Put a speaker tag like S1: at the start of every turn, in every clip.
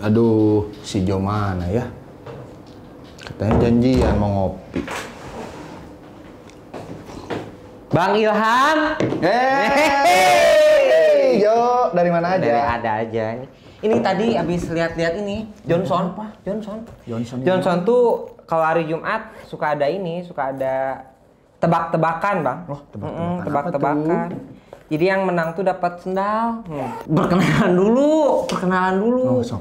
S1: Aduh, si Jo mana ya? Katanya ya mau ngopi. Bang Ilham. Hey, Jo, dari mana aja? Dari ada aja. Ini tadi abis lihat-lihat ini Johnson, Pak. Johnson. Johnson. Johnson tuh kalau hari Jumat suka ada ini, suka ada tebak-tebakan bang. Oh, tebak-tebakan. tebak Jadi yang menang tuh dapat sendal. Hmm. Berkenalan dulu, perkenalan dulu. Oh, so.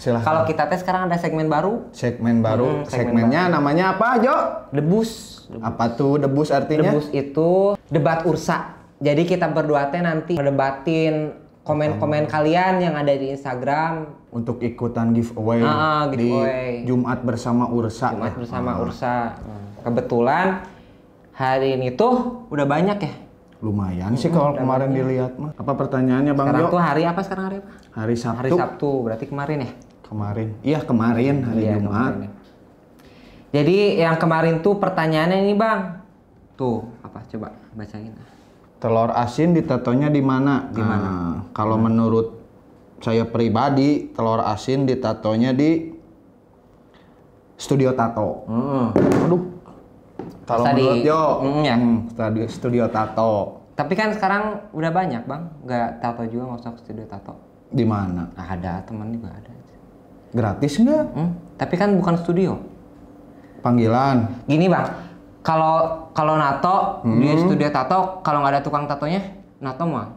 S1: Kalau kita tes sekarang ada segmen baru. Segmen baru. Mm, segmen Segmennya baru. namanya apa, Jo? Debus. Apa tuh debus artinya? Debus itu debat ursa. Jadi kita berdua teh nanti ngedebatin komen-komen oh. kalian yang ada di Instagram untuk ikutan giveaway, ah, ah giveaway. di Jumat bersama Ursa. Jumat ya? bersama ah. Ursa. Kebetulan hari ini tuh udah banyak ya? Lumayan sih hmm, kalau kemarin banyak. dilihat mah. Apa pertanyaannya Bang Sekarang tuh hari apa sekarang hari apa? Hari Sabtu. Hari Sabtu, berarti kemarin ya? Kemarin. Iya, kemarin hari iya, Jumat. Kemarin. Ya. Jadi yang kemarin tuh pertanyaannya ini Bang. Tuh, apa coba bacain. Telur asin ditatonya di mana? Di mana? Nah, kalau hmm. menurut saya pribadi, telur asin ditatonya di studio tato. Hmm. Aduh, kalau menurut Yo, mm, ya. mm, studio, studio tato. Tapi kan sekarang udah banyak bang, nggak tato juga nggak usah ke studio tato. Di mana? Nah, ada teman juga ada. Gratis nggak? Mm, tapi kan bukan studio. Panggilan. Gini bang, kalau kalau nato hmm. di studio tato, kalau nggak ada tukang tatonya, nato mah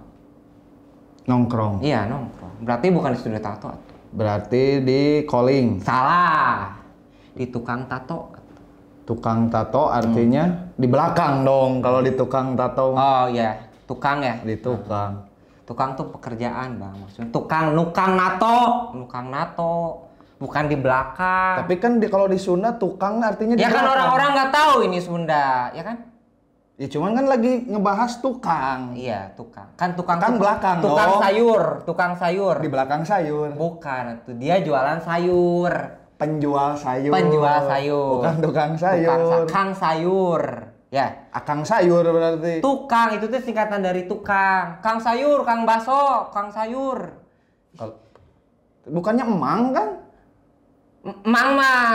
S1: nongkrong. Iya nongkrong. Berarti bukan di studio tato. Berarti di calling. Salah. Di tukang tato tukang tato artinya hmm. di belakang dong kalau di tukang tato oh iya, tukang ya di tukang tukang tuh pekerjaan bang maksudnya tukang nukang nato nukang nato bukan di belakang tapi kan di, kalau di Sunda tukang artinya ya di kan orang-orang nggak -orang tahu ini Sunda ya kan Ya cuman kan lagi ngebahas tukang. Iya, tukang. Kan tukang kan belakang tukang dong. sayur, tukang sayur. Di belakang sayur. Bukan, tuh dia jualan sayur penjual sayur. Penjual sayur. Bukan tukang sayur. Tukang kang sayur. Ya. Akang sayur berarti. Tukang itu tuh singkatan dari tukang. Kang sayur, kang baso, kang sayur. Bukannya emang kan? Emang mah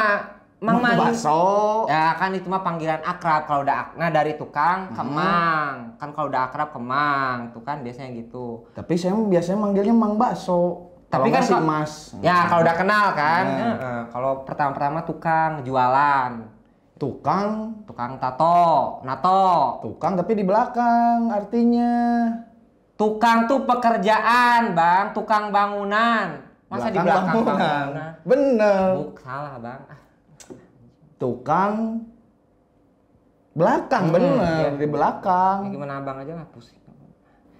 S1: Mang Mang baso. Ya kan itu mah panggilan akrab kalau udah akna nah dari tukang ke hmm. mang. Kan kalau udah akrab ke mang, tuh kan biasanya gitu. Tapi saya biasanya manggilnya Mang Baso tapi kan sih mas ya nah. kalau udah kenal kan ya. kalau pertama-pertama tukang jualan tukang tukang tato nato tukang tapi di belakang artinya tukang tuh pekerjaan bang tukang bangunan masa belakang di belakang bangunan, bangunan. bener Buk, salah bang tukang belakang hmm, bener iya. di belakang ya, gimana abang aja lah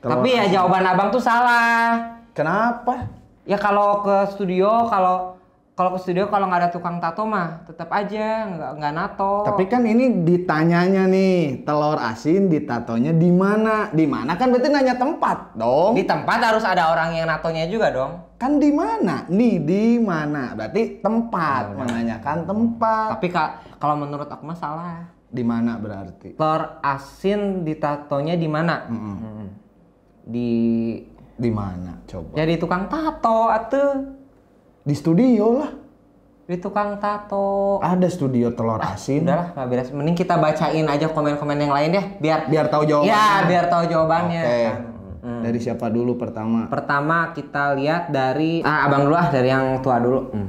S1: tapi ya jawaban abang tuh salah kenapa ya kalau ke studio kalau kalau ke studio kalau nggak ada tukang tato mah tetap aja nggak nggak nato. Tapi kan ini ditanyanya nih telur asin ditatonya di mana? Di mana kan berarti nanya tempat dong. Di tempat harus ada orang yang natonya juga dong. Kan di mana? Nih di mana? Berarti tempat nah, menanyakan tempat. Tapi kak kalau menurut aku mah Di mana berarti? Telur asin ditatonya di mana? Mm -hmm. Di di mana coba? Jadi ya, tukang tato atau Di studio lah. Di tukang tato. Ada studio telur ah, asin. Udahlah nggak beres. Mending kita bacain aja komen-komen yang lain ya biar biar tahu jawabannya. Ya, biar tahu jawabannya. Okay. Kan? Hmm. Dari siapa dulu pertama? Pertama kita lihat dari ah abang dulu lah dari yang tua dulu. Hmm.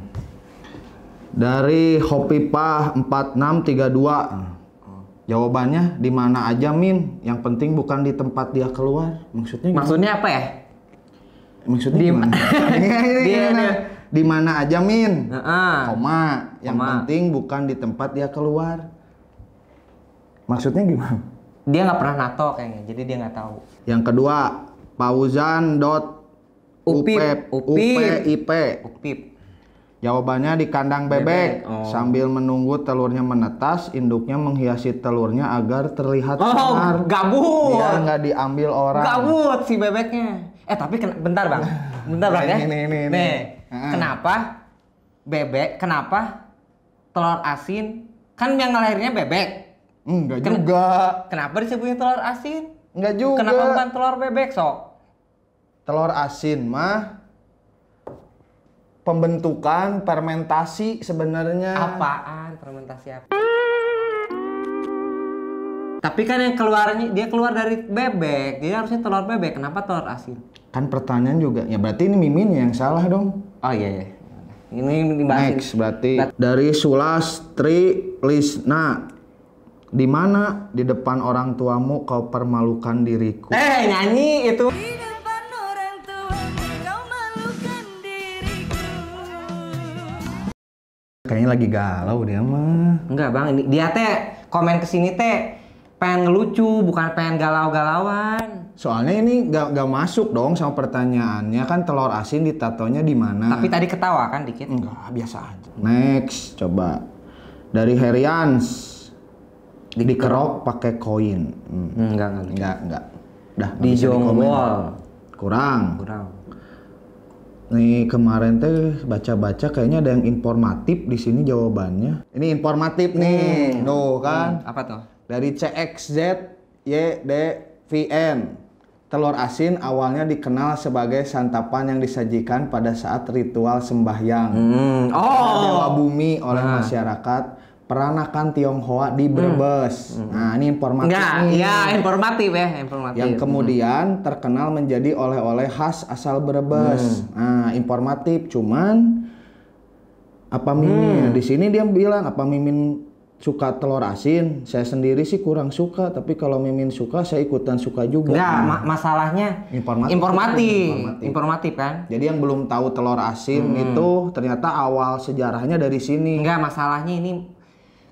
S1: Dari tiga dua Jawabannya di mana aja Min? Yang penting bukan di tempat dia keluar. Maksudnya? Maksudnya gimana? apa ya? maksudnya di gimana? Iya, iya, iya, di, di mana aja min? Uh -uh. Koma. Yang Koma. penting bukan di tempat dia keluar. Maksudnya gimana? Dia nggak pernah nato kayaknya, jadi dia nggak tahu. Yang kedua, Pauzan dot upip upip upip. Jawabannya di kandang bebek, bebek. Oh. sambil menunggu telurnya menetas, induknya menghiasi telurnya agar terlihat oh, sanar. Gabut. Biar nggak diambil orang. Gabut si bebeknya. Eh tapi ken- bentar bang, bentar bang ya. ini. nih, nih, kenapa bebek? Kenapa telur asin? Kan yang ngelahirnya bebek. Enggak Ken- juga. Kenapa disebutnya telur asin? Enggak juga. Kenapa bukan telur bebek sok? Telur asin mah pembentukan fermentasi sebenarnya. Apaan fermentasi apa? Tapi kan yang keluarnya dia keluar dari bebek, dia harusnya telur bebek. Kenapa telur asin? Kan pertanyaan juga. Ya berarti ini Mimin yang salah dong. Oh iya iya. Ini dibahasin. Next berarti Bat nah. dari Sulastri Lisna. Di mana di depan orang tuamu kau permalukan diriku? Eh nyanyi itu. Kayaknya lagi galau dia mah. Enggak bang, ini dia teh komen kesini teh pengen ngelucu, bukan pengen galau-galauan. Soalnya ini gak, gak masuk dong sama pertanyaannya kan telur asin ditatonya di mana? Tapi tadi ketawa kan dikit? Enggak, biasa aja. Next, coba dari Herians dikerok pakai koin. Hmm. Enggak, hmm, enggak, enggak, enggak. Dah, di jonggol. Kurang. Kurang. Nih kemarin teh baca-baca kayaknya ada yang informatif di sini jawabannya. Ini informatif nih. Hmm. kan. Hmm. Apa tuh? dari CXZ YDVN. Telur asin awalnya dikenal sebagai santapan yang disajikan pada saat ritual sembahyang. Hmm. Oh. Dewa bumi oleh nah. masyarakat peranakan Tionghoa di hmm. Brebes. Hmm. Nah, ini informatif Iya informatif ya, informatif. Yang hmm. kemudian hmm. terkenal menjadi oleh-oleh khas asal Brebes. Hmm. Nah, informatif cuman apa Mimin hmm. di sini dia bilang apa Mimin suka telur asin. Saya sendiri sih kurang suka, tapi kalau Mimin suka, saya ikutan suka juga. Enggak, ma masalahnya informatif. Informatif. informatif. Informatif kan? Jadi yang belum tahu telur asin hmm. itu ternyata awal sejarahnya dari sini. Enggak, masalahnya ini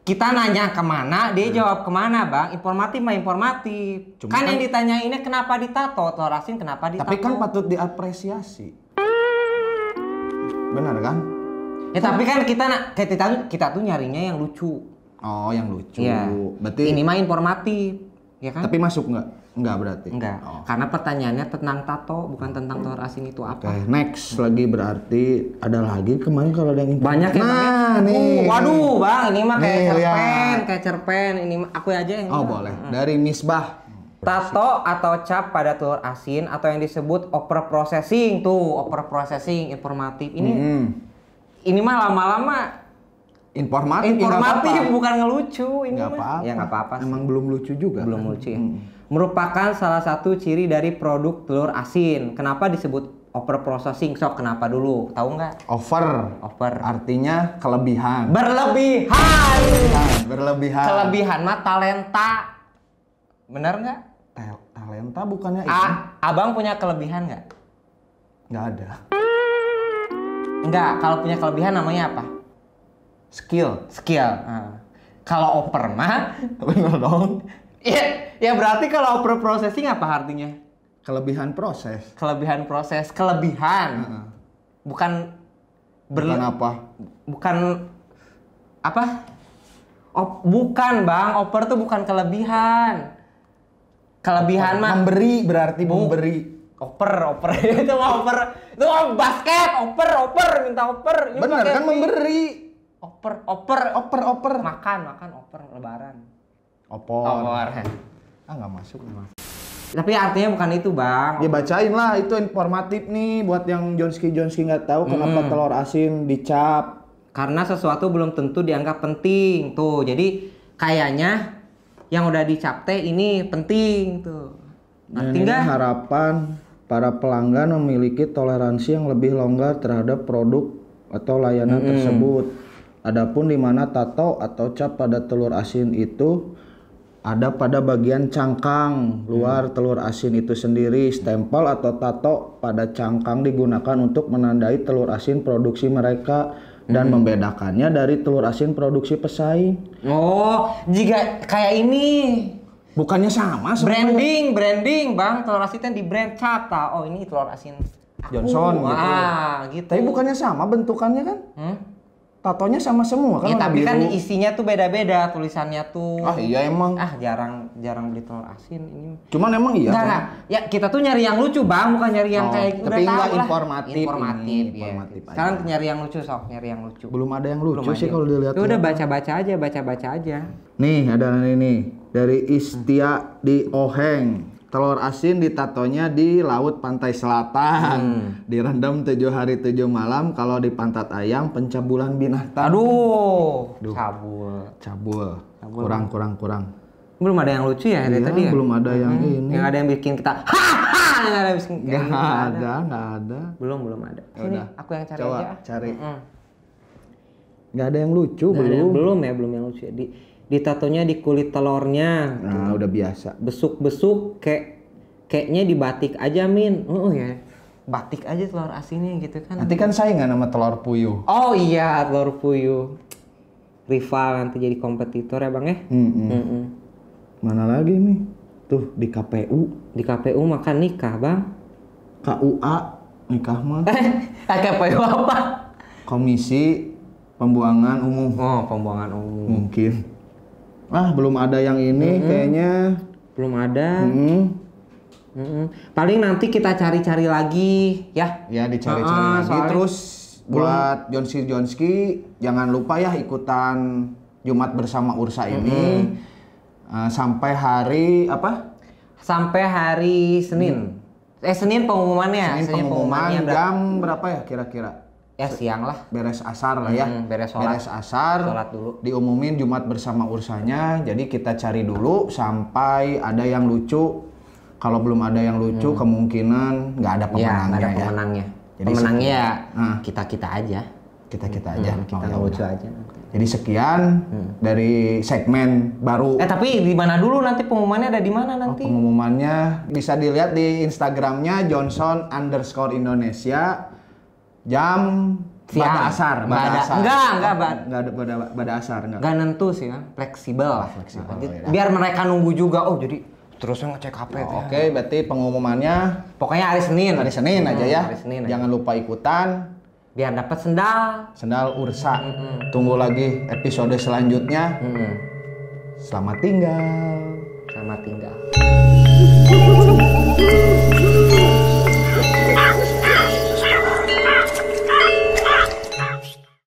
S1: kita nanya kemana, dia hmm. jawab kemana, bang. Informatif mah informatif. Cuma kan, kan yang ini kenapa ditato, telur asin kenapa ditato. Tapi kan patut diapresiasi. Benar kan? Ya tapi kan kita kita kita tuh nyarinya yang lucu. Oh, yang lucu. Ya. Berarti ini mah informatif, ya kan? Tapi masuk nggak? Nggak berarti. Nggak. Oh. Karena pertanyaannya tentang tato, bukan tentang telur asin itu apa. okay. next lagi berarti ada lagi kemarin kalau ada yang banyak ini. Ya, ya. Nah, uh, nih. Oh, waduh, Bang, ini mah kayak nih, cerpen, ya. kayak cerpen. Ini mah aku aja yang Oh, boleh. Hmm. Dari Misbah. Tato atau cap pada telur asin atau yang disebut over processing tuh, over processing informatif. Ini hmm. ini mah lama-lama informatif ya informatif apa -apa. bukan ngelucu ini apa-apa ya nggak apa-apa emang belum lucu juga belum kan? lucu ya. hmm. merupakan salah satu ciri dari produk telur asin kenapa disebut over processing sok kenapa dulu tahu nggak over over artinya kelebihan berlebihan berlebihan, berlebihan. kelebihan mah talenta Bener nggak talenta bukannya ini. abang punya kelebihan nggak nggak ada nggak kalau punya kelebihan namanya apa skill skill nah. kalau oper mah bener dong Iya, ya berarti kalau oper processing apa artinya? Kelebihan proses. Kelebihan proses, kelebihan. Uh Bukan berlebih. Bukan apa? Bukan apa? Op bukan, Bang. oper tuh bukan kelebihan. Kelebihan mah memberi berarti Bu memberi. Oper, oper itu oper. Itu basket, oper, oper, minta oper. Bener kan memberi Oper, oper. Oper, oper. Makan, makan oper lebaran. Opor. Opor. ah nggak masuk. mas. masuk. Tapi artinya bukan itu bang. Ya bacain lah, itu informatif nih buat yang Jonski Jonski nggak tahu hmm. kenapa telur asin dicap. Karena sesuatu belum tentu dianggap penting tuh. Jadi kayaknya yang udah dicap teh ini penting tuh. Nah, ini harapan para pelanggan memiliki toleransi yang lebih longgar terhadap produk atau layanan hmm. tersebut Adapun di mana tato atau cap pada telur asin itu ada pada bagian cangkang luar hmm. telur asin itu sendiri. Stempel atau tato pada cangkang digunakan untuk menandai telur asin produksi mereka dan hmm. membedakannya dari telur asin produksi pesaing. Oh, jika kayak ini bukannya sama sebenernya. branding, branding, Bang. Telur asin kan di brand cata. oh ini telur asin Johnson Wah, gitu. Ah, gitu. Tapi bukannya sama bentukannya kan? Hmm? tatonya sama semua kan ya, tapi kan biru. kan isinya tuh beda-beda tulisannya tuh ah iya emang ah jarang jarang beli telur asin ini cuman emang iya enggak, enggak. ya kita tuh nyari yang lucu bang bukan nyari yang oh, kayak tapi udah tahu informatif lah. informatif ini, ya. aja. sekarang nyari yang lucu sok nyari yang lucu belum ada yang lucu belum sih kalau dilihat ya udah ya. baca-baca aja baca-baca aja nih ada ini nih dari Istia hmm. di Oheng telur asin ditatonya di laut pantai selatan hmm. direndam tujuh hari tujuh malam kalau di pantat ayam pencabulan binatang aduh, aduh. cabul cabul kurang kurang kurang belum ada yang lucu ya dari iya, tadi ya? belum ada yang hmm. ini yang ada yang bikin kita hahaha yang ada yang bikin nggak ada nggak ada. Gak ada belum belum ada ya sini Udah. aku yang cari Coba, aja cari nggak mm -mm. ada yang lucu gak belum ada yang belum ya belum yang lucu ya. di ditatonya di kulit telurnya nah gitu. udah biasa besuk-besuk kayak kayaknya di batik aja min uh, ya batik aja telur asinnya gitu kan nanti kan saya nggak nama telur puyuh oh iya telur puyuh rival nanti jadi kompetitor ya bang ya mm -mm. Mm -mm. mana lagi nih tuh di KPU di KPU makan nikah bang KUA nikah mah KPU apa komisi pembuangan umum oh pembuangan umum mungkin ah belum ada yang ini mm-hmm. kayaknya belum ada mm-hmm. mm paling nanti kita cari-cari lagi ya ya dicari-cari uh lagi terus buat John Jonski Jonski jangan lupa ya ikutan Jumat bersama Ursa mm-hmm. ini uh, sampai hari apa sampai hari Senin hmm. eh Senin pengumumannya Senin, Senin pengumuman, pengumumannya jam berapa ya kira-kira ya siang lah beres asar lah ya hmm, beres sholat. beres asar sholat dulu diumumin Jumat bersama ursanya jadi kita cari dulu sampai ada yang lucu kalau belum ada yang lucu hmm. kemungkinan nggak ada iya, pemenangnya ya, ada pemenangnya jadi pemenangnya ya kita kita aja kita kita aja hmm, kita oh, ya lucu aja jadi sekian hmm. dari segmen baru. Eh tapi di mana dulu nanti pengumumannya ada di mana nanti? Oh, pengumumannya bisa dilihat di Instagramnya Johnson underscore Indonesia Jam Siang. Pada asar, pada, bada, asar. Enggak, enggak, ba enggak ada pada pada asar, enggak. Enggak nentu sih kan, fleksibel lah. Fleksibel. Nah, biar mereka nunggu juga. Oh, jadi terusnya ngecek HP oh, ya. Oke, okay, berarti pengumumannya pokoknya hari Senin. Hari Senin hmm, aja ya. Hari Senin. Jangan aja. lupa ikutan biar dapat sendal. Sendal Ursa. Mm -hmm. Tunggu lagi episode selanjutnya. -hmm. Selamat tinggal. Selamat tinggal.